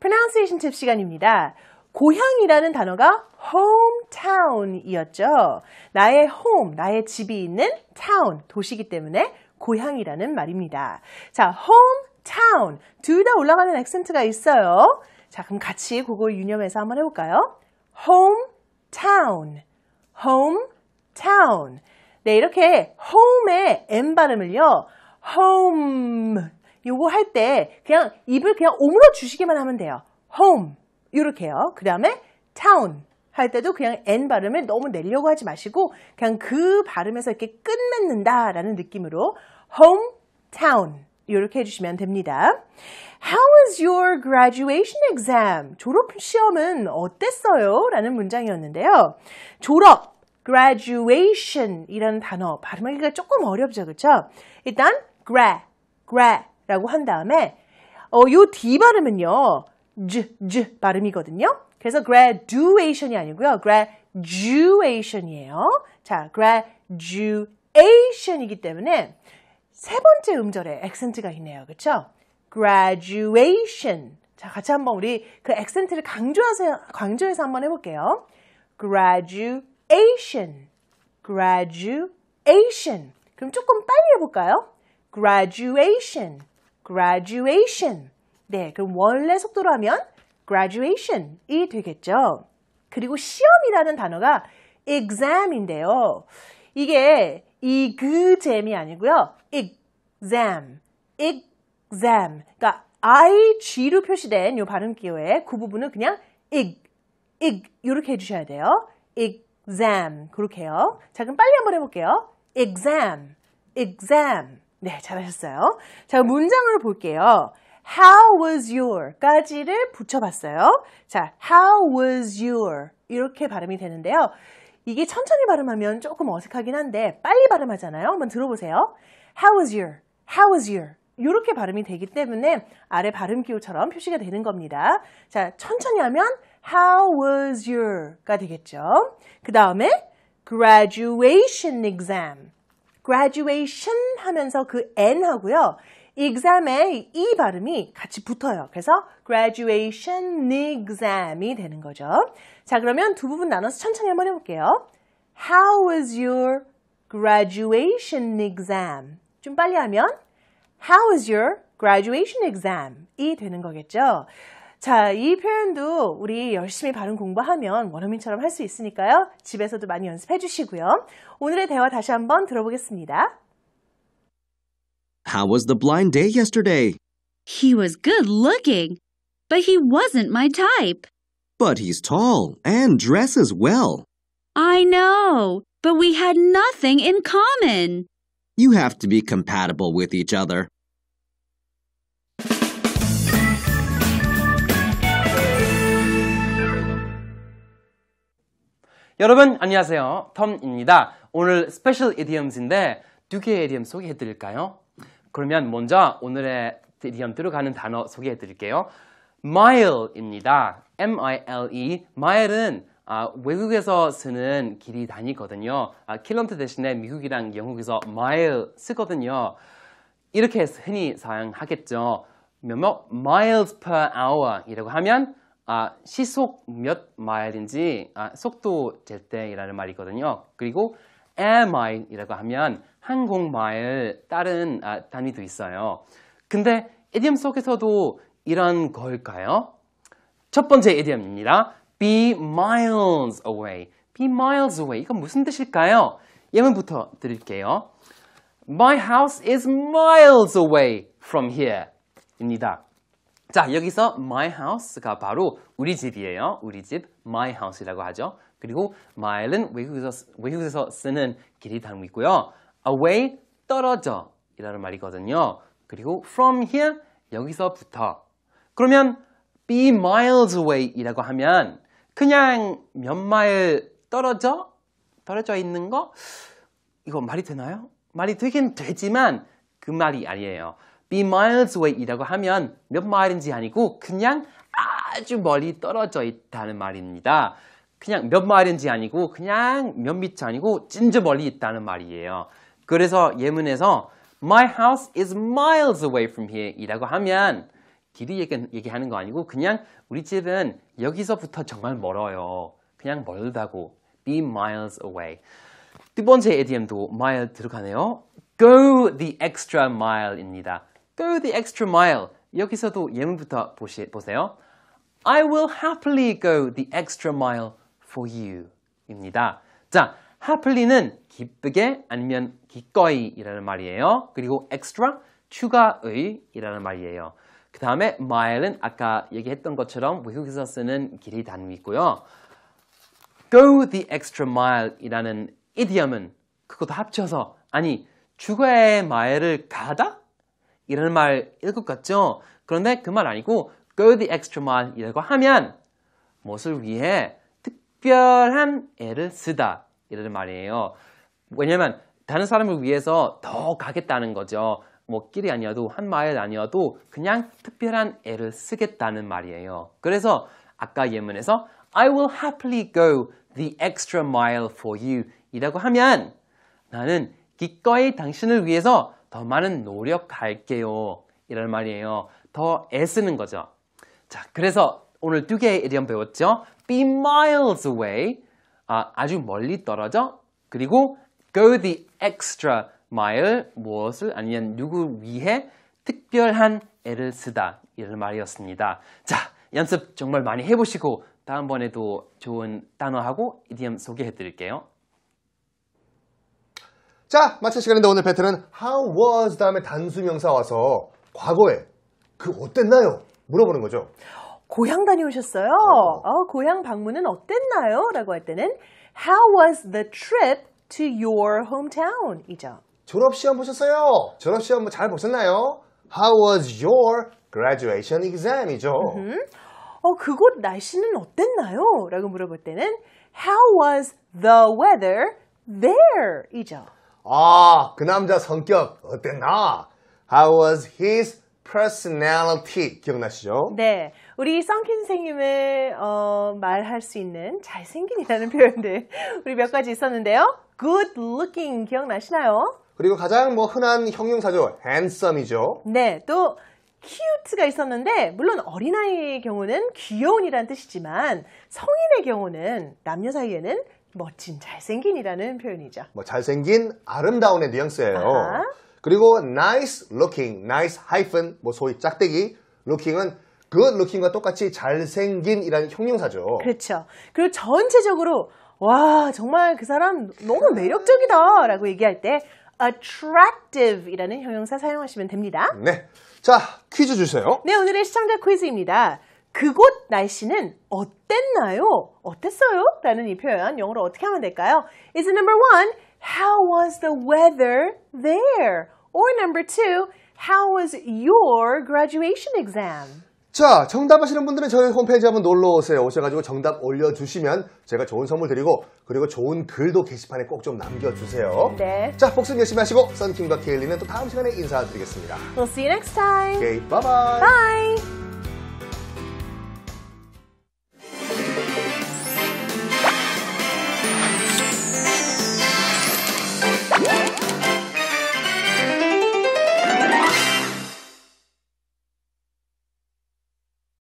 Pronunciation 팁 시간입니다. 고향이라는 단어가 hometown이었죠. 나의 home, 나의 집이 있는 town, 도시기 때문에 고향이라는 말입니다. 자, hometown. 둘 다 올라가는 액센트가 있어요. 자, 그럼 같이 그걸 유념해서 한번 해볼까요? hometown, hometown. 네, 이렇게 home의 m 발음을요. home 요거 할 때 그냥 입을 그냥 오므러 주시기만 하면 돼요. home 요렇게요. 그 다음에 town 할 때도 그냥 n 발음을 너무 내려고 하지 마시고 그냥 그 발음에서 이렇게 끝맺는다라는 느낌으로 home, town 요렇게 해주시면 됩니다. How was your graduation exam? 졸업 시험은 어땠어요? 라는 문장이었는데요. 졸업 graduation 이라는 단어 발음하기가 조금 어렵죠. 그쵸 일단 gra, gra라고 한 다음에 어, 요 d 발음은요. j, j 발음이거든요. 그래서 graduation이 아니고요. graduation이에요. 자, graduation이기 때문에 세 번째 음절에 액센트가 있네요. 그쵸 graduation. 자, 같이 한번 우리 그 액센트를 강조하세요 강조해서 한번 해 볼게요. graduation graduation, graduation. 그럼 조금 빨리 해볼까요? graduation, graduation. 네, 그럼 원래 속도로 하면 graduation이 되겠죠. 그리고 시험이라는 단어가 exam인데요. 이게 이그잼이 아니고요. exam, exam. 그러니까 ig로 표시된 이 발음 기호의 그 부분은 그냥 ig, ig 이렇게 해주셔야 돼요. exam 그렇게요. 자 그럼 빨리 한번 해볼게요. exam, exam. 네 잘하셨어요. 자 문장을 볼게요. How was your? 까지를 붙여봤어요. 자, how was your? 이렇게 발음이 되는데요. 이게 천천히 발음하면 조금 어색하긴 한데 빨리 발음하잖아요. 한번 들어보세요. How was your? How was your? 이렇게 발음이 되기 때문에 아래 발음 기호처럼 표시가 되는 겁니다. 자, 천천히 하면 How was your?가 되겠죠. 그 다음에 graduation exam. graduation 하면서 그 n 하고요. exam에 이 발음이 같이 붙어요. 그래서 graduation exam이 되는 거죠. 자, 그러면 두 부분 나눠서 천천히 한번 해볼게요. How was your graduation exam? 좀 빨리 하면 How was your graduation exam? 이 되는 거겠죠. 자, 이 표현도 우리 열심히 발음 공부하면 원어민처럼 할 수 있으니까요. 집에서도 많이 연습해 주시고요. 오늘의 대화 다시 한번 들어보겠습니다. How was the blind date yesterday? He was good looking, but he wasn't my type. But he's tall and dresses well. I know, but we had nothing in common. You have to be compatible with each other. 여러분 안녕하세요. 텀입니다. 오늘 스페셜 이디엄스인데 두 개의 이디엄 소개해 드릴까요? 그러면 먼저 오늘의 이디엄 들어가는 단어 소개해 드릴게요. mile입니다. M-I-L-E. mile은 아, 외국에서 쓰는 길이 다니거든요. 아, 킬로트 대신에 미국이랑 영국에서 mile 쓰거든요. 이렇게 흔히 사용하겠죠. 몇몇 miles per hour 이라고 하면 아, 시속 몇 마일인지 아, 속도 잴 때이라는 말이거든요. 그리고 airmile이라고 하면 항공 마일 다른 아, 단위도 있어요. 근데 이디엄 속에서도 이런 걸까요? 첫 번째 이디엄입니다. be miles away. be miles away. 이건 무슨 뜻일까요? 예문부터 드릴게요. My house is miles away from here. 입니다. 자, 여기서 my house가 바로 우리 집이에요. 우리 집 my house라고 하죠. 그리고 mile은 외국에서, 외국에서 쓰는 길이 단있고요 away, 떨어져 이라는 말이거든요. 그리고 from here, 여기서부터. 그러면 be miles away 이라고 하면 그냥 몇 마일 떨어져? 떨어져 있는 거? 이거 말이 되나요? 말이 되긴 되지만 그 말이 아니에요. be miles away이라고 하면 몇 마일인지 아니고 그냥 아주 멀리 떨어져 있다는 말입니다. 그냥 몇 마일인지 아니고 그냥 몇 미터 아니고 진짜 멀리 있다는 말이에요. 그래서 예문에서 My house is miles away from here 이라고 하면 길이 얘기, 하는거 아니고 그냥 우리 집은 여기서부터 정말 멀어요. 그냥 멀다고. be miles away. 두 번째 ADM도 mile 들어가네요. go the extra mile입니다. Go the extra mile. 여기서도 예문부터 보시, 보세요. I will happily go the extra mile for you. 입니다. 자, h a p p i l y 는 기쁘게 아니면 기꺼이 이라는 말이에요. 그리고 extra, 추가의 이라는 말이에요. 그 다음에 mile은 아까 얘기했던 것처럼 외국에서 쓰는 길이 단위고요. go the extra mile 이라는 i d i o m 은 그것도 합쳐서 아니, 추가의 마일을 가다? 이런 말일 것 같죠? 그런데 그 말 아니고 go the extra mile 이라고 하면 무엇을 위해 특별한 애를 쓰다 이런 말이에요. 왜냐면 다른 사람을 위해서 더 가겠다는 거죠. 뭐 길이 아니어도 한 마일 아니어도 그냥 특별한 애를 쓰겠다는 말이에요. 그래서 아까 예문에서 I will happily go the extra mile for you 이라고 하면 나는 기꺼이 당신을 위해서 더 많은 노력할게요. 이런 말이에요. 더 애쓰는 거죠. 자, 그래서 오늘 두 개의 이디엄 배웠죠. be miles away, 아, 아주 멀리 떨어져. 그리고 go the extra mile, 무엇을 아니면 누구 위해 특별한 애를 쓰다. 이런 말이었습니다. 자, 연습 정말 많이 해보시고 다음번에도 좋은 단어하고 이디엄 소개해드릴게요. 자, 마칠 시간인데 오늘 배틀은 how was 다음에 단수명사 와서 과거에 그 어땠나요? 물어보는 거죠. 고향 다녀오셨어요? 어. 어, 고향 방문은 어땠나요? 라고 할 때는 How was the trip to your hometown? 이죠. 졸업시험 보셨어요? 졸업시험 뭐 잘 보셨나요? How was your graduation exam? 이죠. 어, 그곳 날씨는 어땠나요? 라고 물어볼 때는 How was the weather there? 이죠. 아, 그 남자 성격 어땠나? How was his personality? 기억나시죠? 네. 우리 썬킨 선생님을 어, 말할 수 있는 잘생긴이라는 표현들 우리 몇 가지 있었는데요. good looking 기억나시나요? 그리고 가장 뭐 흔한 형용사죠. handsome이죠. 네. 또 cute가 있었는데 물론 어린아이의 경우는 귀여운이라는 뜻이지만 성인의 경우는 남녀 사이에는 멋진, 잘생긴이라는 표현이죠. 뭐 잘생긴, 아름다운의 뉘앙스예요. 아하. 그리고 nice looking, nice hyphen, 뭐 소위 짝대기, looking은 good looking과 똑같이 잘생긴이라는 형용사죠. 그렇죠. 그리고 전체적으로 와 정말 그 사람 너무 매력적이다 라고 얘기할 때 attractive 이라는 형용사 사용하시면 됩니다. 네. 자, 퀴즈 주세요. 네, 오늘의 시청자 퀴즈입니다. 그곳 날씨는 어땠나요? 어땠어요? 라는 이 표현 영어로 어떻게 하면 될까요? Is number one, how was the weather there? Or number two, how was your graduation exam? 자, 정답하시는 분들은 저희 홈페이지 한번 놀러 오세요. 오셔가지고 정답 올려주시면 제가 좋은 선물 드리고 그리고 좋은 글도 게시판에 꼭 좀 남겨주세요. 네. 자, 복습 열심히 하시고 선킴과 케일리는 또 다음 시간에 인사드리겠습니다. We'll see you next time. Okay, bye bye. Bye.